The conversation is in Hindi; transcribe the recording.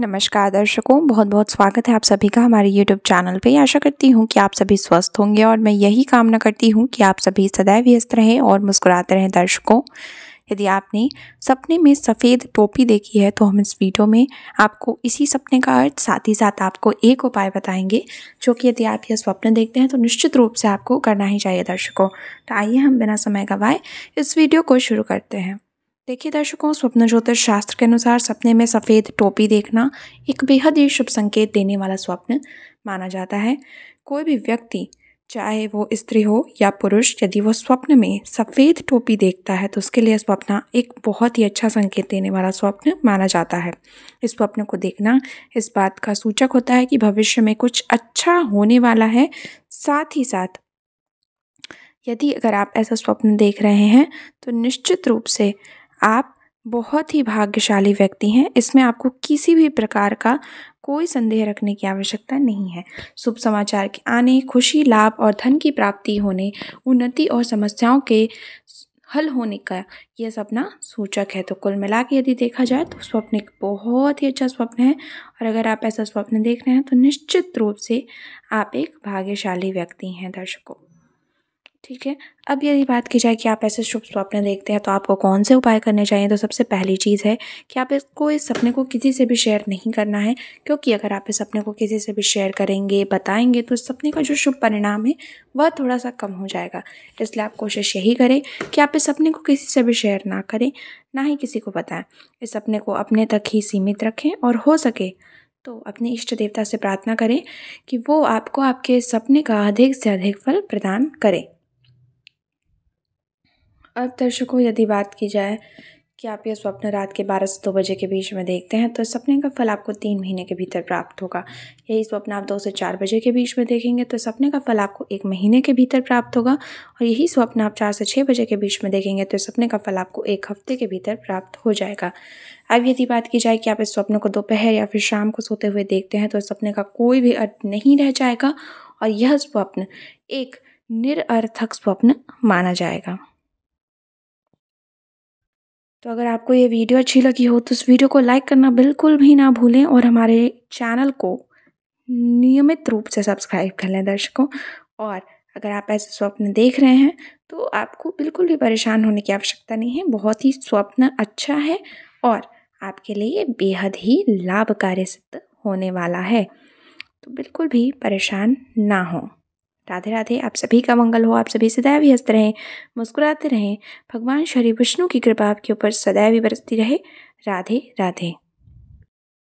नमस्कार दर्शकों बहुत बहुत स्वागत है आप सभी का हमारे YouTube चैनल पे आशा करती हूँ कि आप सभी स्वस्थ होंगे और मैं यही कामना करती हूँ कि आप सभी सदैव व्यस्त रहें और मुस्कुराते रहें दर्शकों यदि आपने सपने में सफ़ेद टोपी देखी है तो हम इस वीडियो में आपको इसी सपने का अर्थ साथ ही साथ आपको एक उपाय बताएंगे जो कि यदि आप यह स्वप्न देखते हैं तो निश्चित रूप से आपको करना ही चाहिए दर्शकों तो आइए हम बिना समय गवाए इस वीडियो को शुरू करते हैं देखिए दर्शकों स्वप्न ज्योतिष शास्त्र के अनुसार सपने में सफ़ेद टोपी देखना एक बेहद ही शुभ संकेत देने वाला स्वप्न माना जाता है कोई भी व्यक्ति चाहे वो स्त्री हो या पुरुष यदि वो स्वप्न में सफ़ेद टोपी देखता है तो उसके लिए स्वप्न एक बहुत ही अच्छा संकेत देने वाला स्वप्न माना जाता है इस स्वप्न को देखना इस बात का सूचक होता है कि भविष्य में कुछ अच्छा होने वाला है साथ ही साथ यदि अगर आप ऐसा स्वप्न देख रहे हैं तो निश्चित रूप से आप बहुत ही भाग्यशाली व्यक्ति हैं इसमें आपको किसी भी प्रकार का कोई संदेह रखने की आवश्यकता नहीं है शुभ समाचार के आने खुशी लाभ और धन की प्राप्ति होने उन्नति और समस्याओं के हल होने का यह सपना सूचक है तो कुल मिला के यदि देखा जाए तो स्वप्न एक बहुत ही अच्छा स्वप्न है और अगर आप ऐसा स्वप्न देख रहे हैं तो निश्चित रूप से आप एक भाग्यशाली व्यक्ति हैं दर्शकों ठीक है अब यदि बात की जाए कि आप ऐसे शुभ स्वप्न देखते हैं तो आपको कौन से उपाय करने चाहिए तो सबसे पहली चीज़ है कि आप इसको इस सपने को किसी से भी शेयर नहीं करना है क्योंकि अगर आप इस सपने को किसी से भी शेयर करेंगे बताएंगे तो इस सपने का जो शुभ परिणाम है वह थोड़ा सा कम हो जाएगा इसलिए आप कोशिश यही करें कि आप इस सपने को किसी से भी शेयर ना करें ना ही किसी को बताएँ इस सपने को अपने तक ही सीमित रखें और हो सके तो अपने इष्ट देवता से प्रार्थना करें कि वो आपको आपके सपने का अधिक से अधिक फल प्रदान करें अब दर्शकों यदि बात की जाए कि आप यह स्वप्न रात के बारह से दो बजे के बीच में देखते हैं तो सपने का फल आपको तीन महीने के भीतर प्राप्त होगा यही स्वप्न आप दो से चार बजे के बीच में देखेंगे तो सपने का फल आपको एक महीने के भीतर प्राप्त होगा और यही स्वप्न आप चार से छः बजे के बीच में देखेंगे तो सपने का फल आपको एक हफ्ते के भीतर प्राप्त हो जाएगा अब यदि बात की जाए कि आप इस स्वप्न को दोपहर या फिर शाम को सोते हुए देखते हैं तो सपने का कोई भी अर्थ नहीं रह जाएगा और यह स्वप्न एक निरअर्थक स्वप्न माना जाएगा तो अगर आपको ये वीडियो अच्छी लगी हो तो इस वीडियो को लाइक करना बिल्कुल भी ना भूलें और हमारे चैनल को नियमित रूप से सब्सक्राइब कर लें दर्शकों और अगर आप ऐसे स्वप्न देख रहे हैं तो आपको बिल्कुल भी परेशान होने की आवश्यकता नहीं है बहुत ही स्वप्न अच्छा है और आपके लिए बेहद ही लाभकारी सिद्ध होने वाला है तो बिल्कुल भी परेशान ना हों राधे राधे आप सभी का मंगल हो आप सभी सदैव हंसते रहें मुस्कुराते रहें भगवान श्री विष्णु की कृपा आपके ऊपर सदैव बरसती रहे राधे राधे